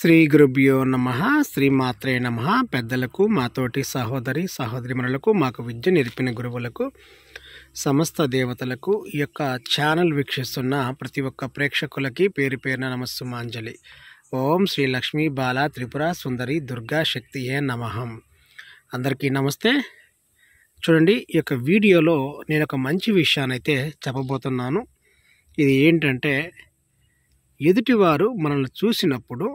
శ్రీ గురుభ్యో నమ శ్రీమాత్రే నమ పెద్దలకు మాతోటి సహోదరి సహోదరిమణులకు మాకు విద్య నేర్పిన గురువులకు సమస్త దేవతలకు ఈ యొక్క ఛానల్ వీక్షిస్తున్న ప్రతి ఒక్క ప్రేక్షకులకి పేరు పేరున నమస్సుమాంజలి ఓం శ్రీ లక్ష్మీ బాల త్రిపుర సుందరి దుర్గా శక్తియే నమహం అందరికీ నమస్తే చూడండి ఈ యొక్క వీడియోలో నేను ఒక మంచి విషయాన్ని అయితే చెప్పబోతున్నాను ఇది ఏంటంటే ఎదుటివారు మనల్ని చూసినప్పుడు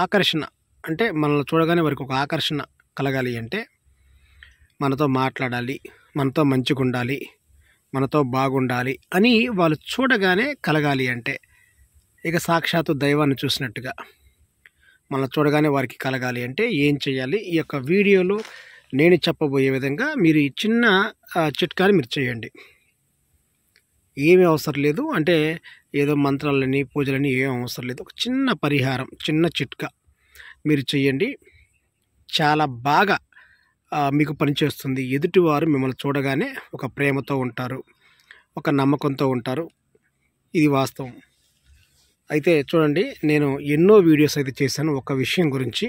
ఆకర్షణ అంటే మనల్ని చూడగానే వారికి ఒక ఆకర్షణ కలగాలి అంటే మనతో మాట్లాడాలి మనతో మంచిగా ఉండాలి మనతో బాగుండాలి అని వాళ్ళు చూడగానే కలగాలి అంటే ఇక సాక్షాత్తు దైవాన్ని చూసినట్టుగా మనం చూడగానే వారికి కలగాలి అంటే ఏం చేయాలి ఈ యొక్క వీడియోలో నేను చెప్పబోయే విధంగా మీరు ఈ చిన్న చిట్కాలు మీరు చేయండి ఏమీ అవసరం లేదు అంటే ఏదో మంత్రాలని పూజలని ఏమీ అవసరం లేదు ఒక చిన్న పరిహారం చిన్న చిట్కా మీరు చేయండి చాలా బాగా మీకు పనిచేస్తుంది ఎదుటివారు మిమ్మల్ని చూడగానే ఒక ప్రేమతో ఉంటారు ఒక నమ్మకంతో ఉంటారు ఇది వాస్తవం అయితే చూడండి నేను ఎన్నో వీడియోస్ అయితే చేశాను ఒక విషయం గురించి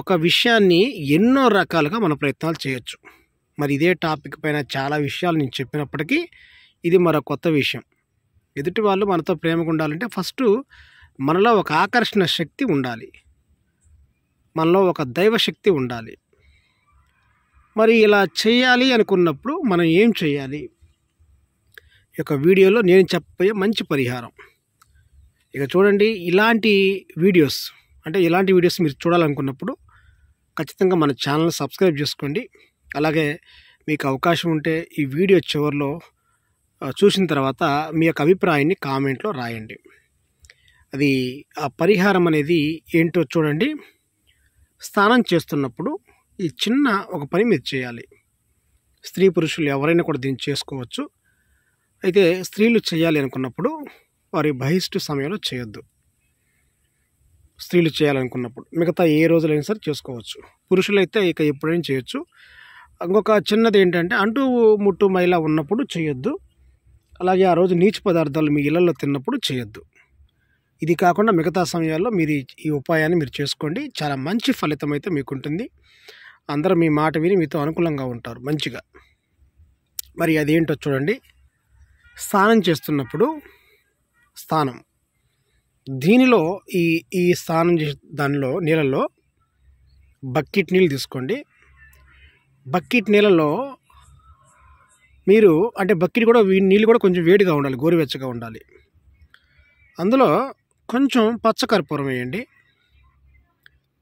ఒక విషయాన్ని ఎన్నో రకాలుగా మన ప్రయత్నాలు చేయొచ్చు మరి ఇదే టాపిక్ పైన చాలా విషయాలు నేను చెప్పినప్పటికీ ఇది మరో కొత్త విషయం ఎదుటి వాళ్ళు మనతో ప్రేమగా ఉండాలంటే ఫస్ట్ మనలో ఒక ఆకర్షణ శక్తి ఉండాలి మనలో ఒక దైవశక్తి ఉండాలి మరి ఇలా చేయాలి అనుకున్నప్పుడు మనం ఏం చేయాలి యొక్క వీడియోలో నేను చెప్పే మంచి పరిహారం ఇక చూడండి ఇలాంటి వీడియోస్ అంటే ఇలాంటి వీడియోస్ మీరు చూడాలనుకున్నప్పుడు ఖచ్చితంగా మన ఛానల్ సబ్స్క్రైబ్ చేసుకోండి అలాగే మీకు అవకాశం ఉంటే ఈ వీడియో చివరిలో చూసిన తర్వాత మీ యొక్క అభిప్రాయాన్ని కామెంట్లో రాయండి అది ఆ పరిహారం అనేది ఏంటో చూడండి స్నానం చేస్తున్నప్పుడు ఈ చిన్న ఒక పని మీరు చేయాలి స్త్రీ పురుషులు ఎవరైనా కూడా దీన్ని చేసుకోవచ్చు అయితే స్త్రీలు చేయాలి అనుకున్నప్పుడు వారి బహిష్టు సమయంలో చేయొద్దు స్త్రీలు చేయాలనుకున్నప్పుడు మిగతా ఏ రోజులైనా సరే చేసుకోవచ్చు పురుషులైతే ఇక ఎప్పుడైనా చేయొచ్చు ఇంకొక చిన్నది ఏంటంటే అంటూ ముట్టు మైలా ఉన్నప్పుడు చేయొద్దు అలాగే ఆ రోజు నీచు పదార్థాలు మీ ఇళ్లలో తిన్నప్పుడు చేయొద్దు ఇది కాకుండా మిగతా సమయాల్లో మీరు ఈ ఉపాయాన్ని మీరు చేసుకోండి చాలా మంచి ఫలితం అయితే మీకు ఉంటుంది అందరూ మీ మాట విని మీతో అనుకూలంగా ఉంటారు మంచిగా మరి అదేంటో చూడండి స్నానం చేస్తున్నప్పుడు స్థానం దీనిలో ఈ ఈ స్నానం చేసే దానిలో నీళ్ళలో బకెట్ నీళ్ళు తీసుకోండి బకెట్ నీళ్ళలో మీరు అంటే బకెట్ కూడా నీళ్ళు కూడా కొంచెం వేడిగా ఉండాలి గోరువెచ్చగా ఉండాలి అందులో కొంచెం పచ్చకర్పూరం వేయండి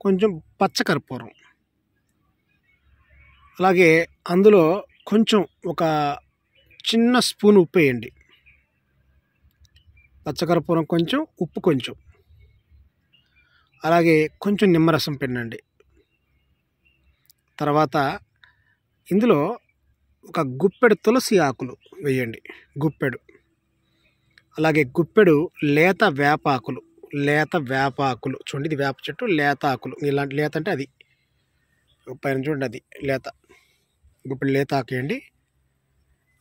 కొంచెం పచ్చకర్పూరం అలాగే అందులో కొంచెం ఒక చిన్న స్పూన్ ఉప్పు వేయండి పచ్చకర్పూరం కొంచెం ఉప్పు కొంచెం అలాగే కొంచెం నిమ్మరసం పిన్నండి తర్వాత ఇందులో ఒక గుప్పెడు తులసి ఆకులు వేయండి గుప్పెడు అలాగే గుప్పెడు లేత వేపాకులు లేత వేపాకులు చూడండి ఇది వేప చెట్టు లేత ఆకులు ఇలాంటి లేత అంటే అది పైన చూడండి అది లేత గుప్పెడు లేత ఆకేయండి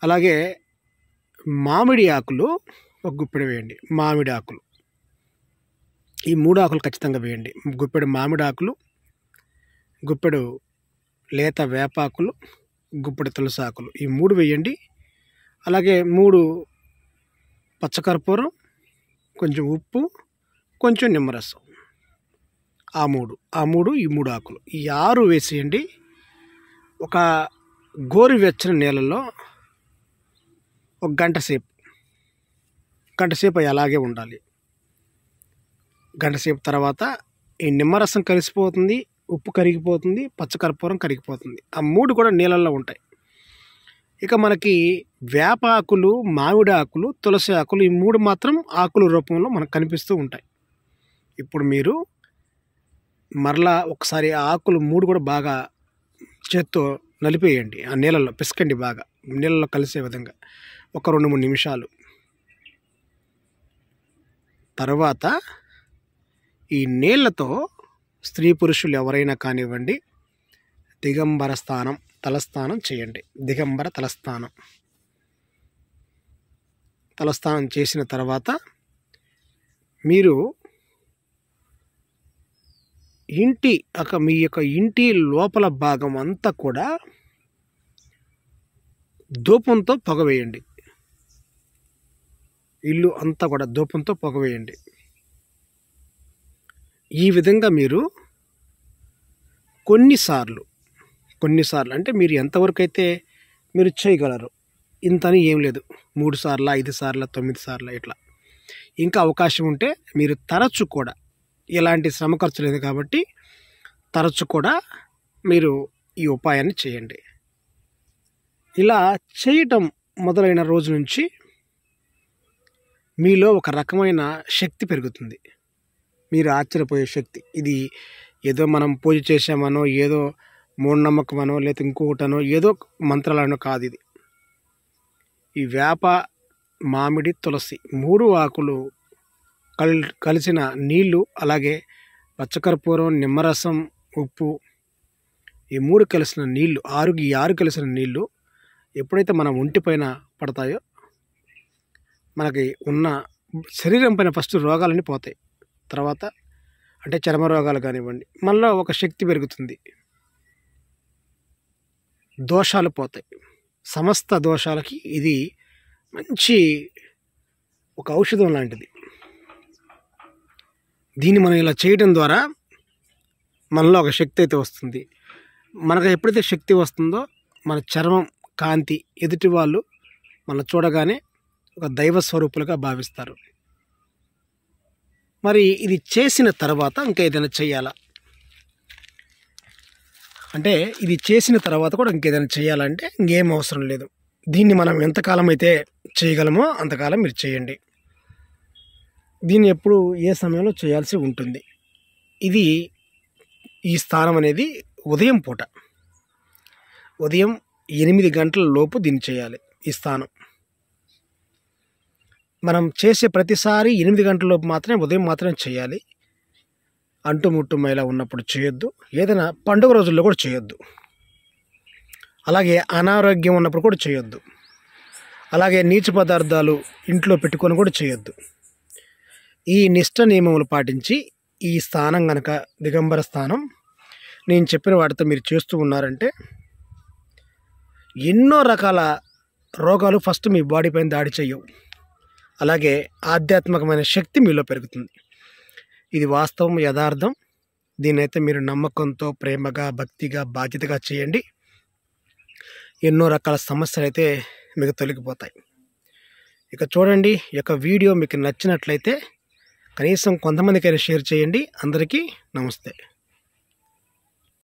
అలాగే మామిడి ఆకులు ఒక గుప్పెడు వేయండి మామిడి ఆకులు ఈ మూడు ఆకులు ఖచ్చితంగా వేయండి గుప్పెడు మామిడి ఆకులు గుప్పెడు లేత వేపాకులు గుప్పెడు తులసి ఆకులు ఈ మూడు వేయండి అలాగే మూడు పచ్చకర్పూరం కొంచెం ఉప్పు కొంచెం నిమ్మరసం ఆ మూడు ఆ మూడు ఈ మూడు ఆకులు ఈ ఆరు వేసేయండి ఒక గోరువెచ్చని నీళ్ళలో ఒక గంట సేపు గంట సేపు అలాగే ఉండాలి గంట సేపు తర్వాత ఈ నిమ్మరసం కలిసిపోతుంది ఉప్పు కరిగిపోతుంది పచ్చకర్పూరం కరిగిపోతుంది ఆ మూడు కూడా నీళ్ళల్లో ఉంటాయి ఇక మనకి వేప ఆకులు మామిడి ఆకులు తులసి ఆకులు ఈ మూడు మాత్రం ఆకుల రూపంలో మనకు కనిపిస్తూ ఉంటాయి ఇప్పుడు మీరు మరలా ఒకసారి ఆకులు మూడు కూడా బాగా చేత్తో నలిపేయండి ఆ నీళ్ళల్లో పిసకండి బాగా నీళ్ళల్లో కలిసే విధంగా ఒక రెండు మూడు నిమిషాలు తర్వాత ఈ నీళ్ళతో స్త్రీ పురుషులు ఎవరైనా కానివ్వండి దిగంబర స్థానం తలస్థానం చేయండి దిగంబర తలస్థానం తలస్థానం చేసిన తర్వాత మీరు ఇంటి ఒక మీ యొక్క ఇంటి లోపల భాగం అంతా కూడా ధూపంతో పొగవేయండి ఇల్లు అంతా కూడా ధూపంతో పొగవేయండి ఈ విధంగా మీరు కొన్నిసార్లు కొన్నిసార్లు అంటే మీరు ఎంతవరకు అయితే మీరు చేయగలరు ఇంతని ఏం లేదు మూడు సార్లు ఐదు సార్లు తొమ్మిది సార్లు ఇట్లా ఇంకా అవకాశం ఉంటే మీరు తరచు కూడా ఎలాంటి శ్రమ ఖర్చు లేదు కాబట్టి తరచు కూడా మీరు ఈ ఉపాయాన్ని చేయండి ఇలా చేయటం మొదలైన రోజు నుంచి మీలో ఒక రకమైన శక్తి పెరుగుతుంది మీరు ఆశ్చర్యపోయే శక్తి ఇది ఏదో మనం పూజ చేసామనో ఏదో మూఢనమ్మకమనో లేకపోతే ఇంకొకటనో ఏదో మంత్రాలనో కాదు ఇది ఈ వేప మామిడి తులసి మూడు ఆకులు కల్ కలిసిన నీళ్లు అలాగే పచ్చకర్పూరం నిమ్మరసం ఉప్పు ఈ మూడు కలిసిన నీళ్లు ఆరు ఈ ఆరు కలిసిన నీళ్లు ఎప్పుడైతే మన ఒంటిపైన పడతాయో మనకి ఉన్న శరీరం పైన ఫస్ట్ రోగాలన్నీ పోతాయి తర్వాత అంటే చర్మ రోగాలు కానివ్వండి మనలో ఒక శక్తి పెరుగుతుంది దోషాలు పోతాయి సమస్త దోషాలకి ఇది మంచి ఒక ఔషధం లాంటిది దీన్ని మనం ఇలా చేయడం ద్వారా మనలో ఒక శక్తి అయితే వస్తుంది మనకు ఎప్పుడైతే శక్తి వస్తుందో మన చర్మం కాంతి ఎదుటి వాళ్ళు మనం చూడగానే ఒక దైవ స్వరూపులుగా భావిస్తారు మరి ఇది చేసిన తర్వాత ఇంకా ఏదైనా చేయాలా అంటే ఇది చేసిన తర్వాత కూడా ఇంకేదైనా చేయాలంటే ఇంకేం అవసరం లేదు దీన్ని మనం ఎంతకాలం అయితే చేయగలమో అంతకాలం మీరు చేయండి దీన్ని ఎప్పుడు ఏ సమయంలో చేయాల్సి ఉంటుంది ఇది ఈ స్థానం అనేది ఉదయం పూట ఉదయం ఎనిమిది గంటల లోపు దీన్ని చేయాలి ఈ స్థానం మనం చేసే ప్రతిసారి ఎనిమిది గంటలలోపు మాత్రమే ఉదయం మాత్రం చేయాలి అంటుముట్టు మైలా ఉన్నప్పుడు చేయొద్దు ఏదైనా పండుగ రోజుల్లో కూడా చేయొద్దు అలాగే అనారోగ్యం ఉన్నప్పుడు కూడా చేయొద్దు అలాగే నీచు పదార్థాలు ఇంట్లో పెట్టుకొని కూడా చేయొద్దు ఈ నిష్ట నియమములు పాటించి ఈ స్థానం కనుక దిగంబర స్థానం నేను చెప్పిన వాటితో మీరు చేస్తూ ఉన్నారంటే ఎన్నో రకాల రోగాలు ఫస్ట్ మీ బాడీ పైన దాడి చేయవు అలాగే ఆధ్యాత్మికమైన శక్తి మీలో పెరుగుతుంది ఇది వాస్తవం యథార్థం దీనైతే మీరు నమ్మకంతో ప్రేమగా భక్తిగా బాధ్యతగా చేయండి ఎన్నో రకాల సమస్యలు అయితే మీకు తొలగిపోతాయి ఇక చూడండి ఈ వీడియో మీకు నచ్చినట్లయితే కనీసం కొంతమందికైనా షేర్ చేయండి అందరికీ నమస్తే